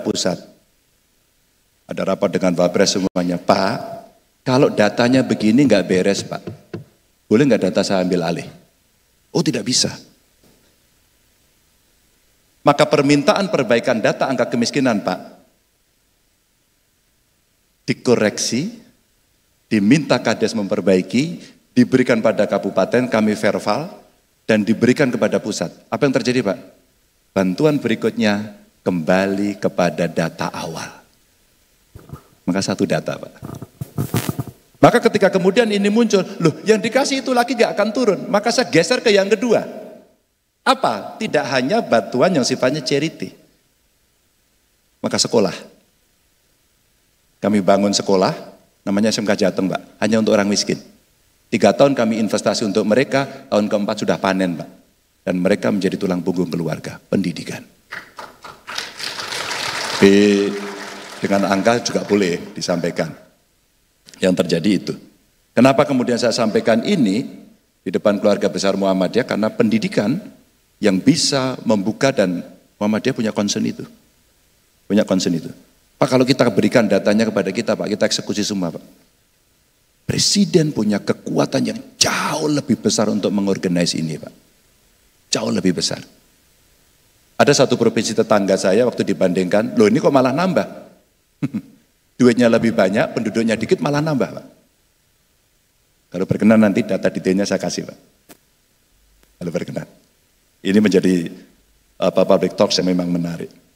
pusat. Ada rapat dengan Wapres semuanya. Pak, kalau datanya begini nggak beres Pak. Boleh nggak data saya ambil alih? Oh tidak bisa. Maka permintaan perbaikan data angka kemiskinan Pak. Dikoreksi, diminta Kades memperbaiki, diberikan pada kabupaten, kami verval, dan diberikan kepada pusat. Apa yang terjadi Pak? Bantuan berikutnya kembali kepada data awal. Maka satu data, Pak. Maka ketika kemudian ini muncul, loh yang dikasih itu lagi gak akan turun. Maka saya geser ke yang kedua. Apa? Tidak hanya bantuan yang sifatnya charity. Maka sekolah. Kami bangun sekolah, namanya SMK Jateng, Pak. Hanya untuk orang miskin. Tiga tahun kami investasi untuk mereka, tahun keempat sudah panen, Pak. Dan mereka menjadi tulang punggung keluarga, pendidikan. B dengan angka juga boleh disampaikan. Yang terjadi itu. Kenapa kemudian saya sampaikan ini di depan keluarga besar Muhammadiyah? Karena pendidikan yang bisa membuka dan Muhammadiyah punya concern itu. Punya concern itu. Pak kalau kita berikan datanya kepada kita Pak, kita eksekusi semua Pak. Presiden punya kekuatan yang jauh lebih besar untuk mengorganize ini Pak. Jauh lebih besar. Ada satu provinsi tetangga saya waktu dibandingkan, loh ini kok malah nambah? Duitnya lebih banyak, penduduknya dikit malah nambah Pak. Kalau berkenan nanti data detailnya saya kasih Pak. Kalau berkenan. Ini menjadi apa public talk yang memang menarik.